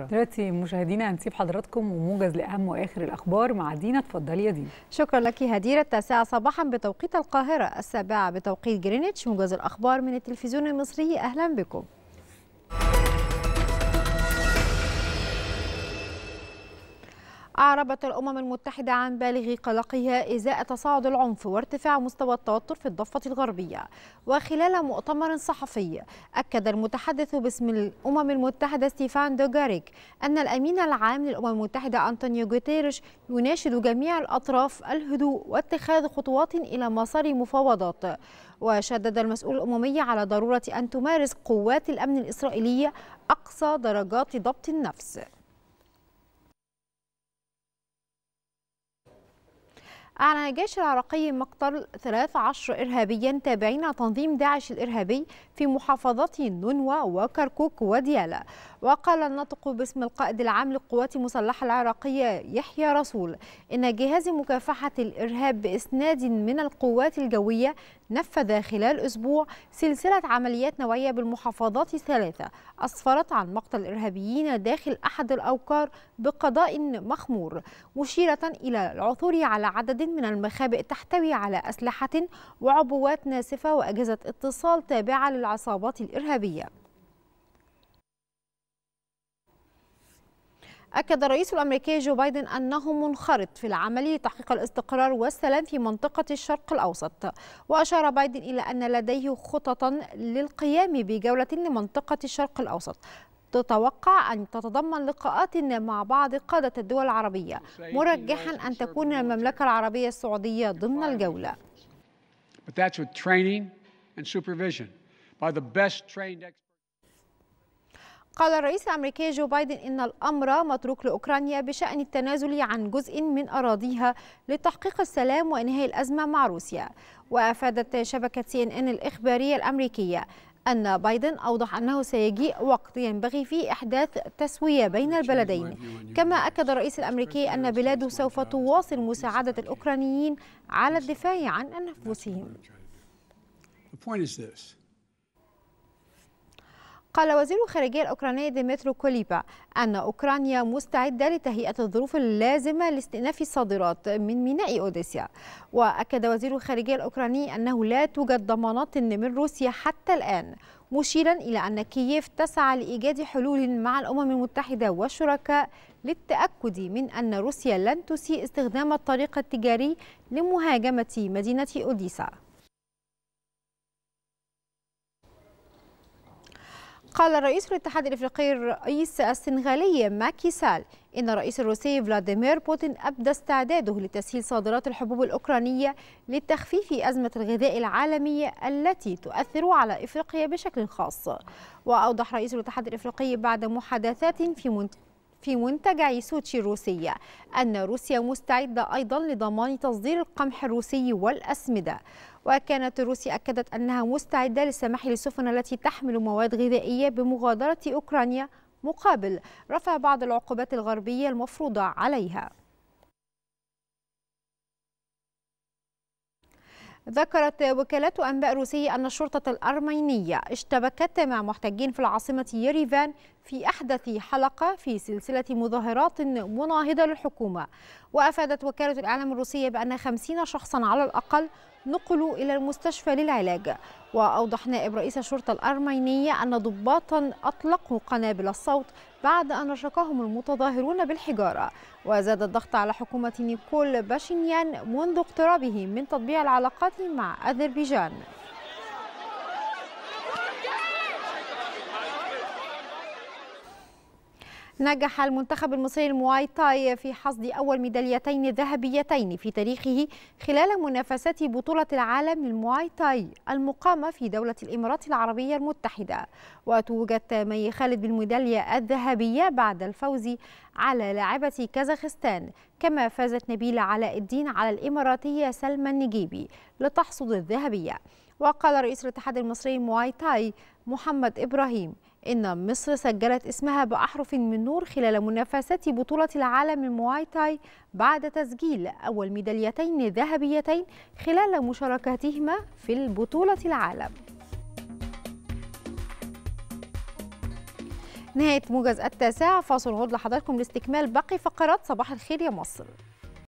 دلوقتي مشاهدينا هنسيب حضراتكم وموجز لاهم واخر الاخبار مع دينا اتفضلي يا دينا شكرا لك هديره التاسعه صباحا بتوقيت القاهره السابعه بتوقيت جرينتش موجز الاخبار من التلفزيون المصري اهلا بكم أعربت الأمم المتحدة عن بالغ قلقها إزاء تصاعد العنف وارتفاع مستوى التوتر في الضفة الغربية وخلال مؤتمر صحفي أكد المتحدث باسم الأمم المتحدة ستيفان دوغاريك أن الأمين العام للأمم المتحدة أنطونيو غوتيريش يناشد جميع الأطراف الهدوء واتخاذ خطوات إلى مسار مفاوضات وشدد المسؤول الأممي على ضرورة أن تمارس قوات الأمن الإسرائيلية أقصى درجات ضبط النفس أعلن الجيش العراقي مقتل 13 إرهابيا تابعين تنظيم داعش الإرهابي في محافظتي نونوى وكركوك وديالا وقال الناطق باسم القائد العام للقوات المسلحة العراقية يحيى رسول إن جهاز مكافحة الإرهاب بإسناد من القوات الجوية نفذ خلال أسبوع سلسلة عمليات نوعية بالمحافظات الثلاثة أسفرت عن مقتل إرهابيين داخل أحد الأوكار بقضاء مخمور مشيرة إلى العثور على عدد من المخابئ تحتوي على أسلحة وعبوات ناسفة وأجهزة اتصال تابعة للعصابات الإرهابية أكد الرئيس الأمريكي جو بايدن أنه منخرط في العمل لتحقيق الاستقرار والسلام في منطقة الشرق الأوسط وأشار بايدن إلى أن لديه خططا للقيام بجولة لمنطقة الشرق الأوسط تتوقع أن تتضمن لقاءات مع بعض قادة الدول العربية مرجحا أن تكون المملكة العربية السعودية ضمن الجولة قال الرئيس الأمريكي جو بايدن إن الأمر متروك لأوكرانيا بشأن التنازل عن جزء من أراضيها لتحقيق السلام وإنهاء الأزمة مع روسيا وأفادت شبكة سي إن إن الإخبارية الأمريكية أن بايدن أوضح أنه سيجيء وقت ينبغي فيه إحداث تسوية بين البلدين كما أكد الرئيس الأمريكي أن بلاده سوف تواصل مساعدة الأوكرانيين على الدفاع عن أنفسهم قال وزير الخارجية الأوكراني ديمترو كوليبا أن أوكرانيا مستعدة لتهيئة الظروف اللازمة لاستئناف الصادرات من ميناء أوديسيا وأكد وزير الخارجية الأوكراني أنه لا توجد ضمانات من روسيا حتى الآن مشيرا إلى أن كييف تسعى لإيجاد حلول مع الأمم المتحدة والشركاء للتأكد من أن روسيا لن تسيء استخدام الطريق التجاري لمهاجمة مدينة أوديسا قال رئيس الاتحاد الافريقي الرئيس السنغالي ماكي سال ان الرئيس الروسي فلاديمير بوتين ابدى استعداده لتسهيل صادرات الحبوب الاوكرانيه لتخفيف ازمه الغذاء العالميه التي تؤثر على افريقيا بشكل خاص واوضح رئيس الاتحاد الافريقي بعد محادثات في في منتجع سوتشي الروسية أن روسيا مستعدة أيضا لضمان تصدير القمح الروسي والأسمدة وكانت روسيا أكدت أنها مستعدة للسماح للسفن التي تحمل مواد غذائية بمغادرة أوكرانيا مقابل رفع بعض العقوبات الغربية المفروضة عليها ذكرت وكالات أنباء روسية أن الشرطة الأرمينية اشتبكت مع محتجين في العاصمة يريفان في أحدث حلقة في سلسلة مظاهرات مناهضة للحكومة وأفادت وكالة الإعلام الروسية بأن 50 شخصا على الأقل نقلوا إلى المستشفى للعلاج وأوضح نائب رئيس الشرطة الأرمينية أن ضباطا أطلقوا قنابل الصوت بعد أن رشقهم المتظاهرون بالحجارة وزاد الضغط على حكومة نيكول باشينيان منذ اقترابه من تطبيع العلاقات مع أذربيجان نجح المنتخب المصري المواي تاي في حصد أول ميداليتين ذهبيتين في تاريخه خلال منافسات بطولة العالم للمواي تاي المقامة في دولة الإمارات العربية المتحدة وتوجت مي خالد بالميدالية الذهبية بعد الفوز على لاعبة كازاخستان كما فازت نبيلة علاء الدين على الإماراتية سلمى النجيبي لتحصد الذهبية وقال رئيس الاتحاد المصري مواي تاي محمد إبراهيم إن مصر سجلت اسمها بأحرف من نور خلال منافسة بطولة العالم المواي تاي بعد تسجيل أول ميداليتين ذهبيتين خلال مشاركتهما في البطولة العالم نهاية موجز التاسع فاصل نعود لحضراتكم لاستكمال باقي فقرات صباح الخير يا مصر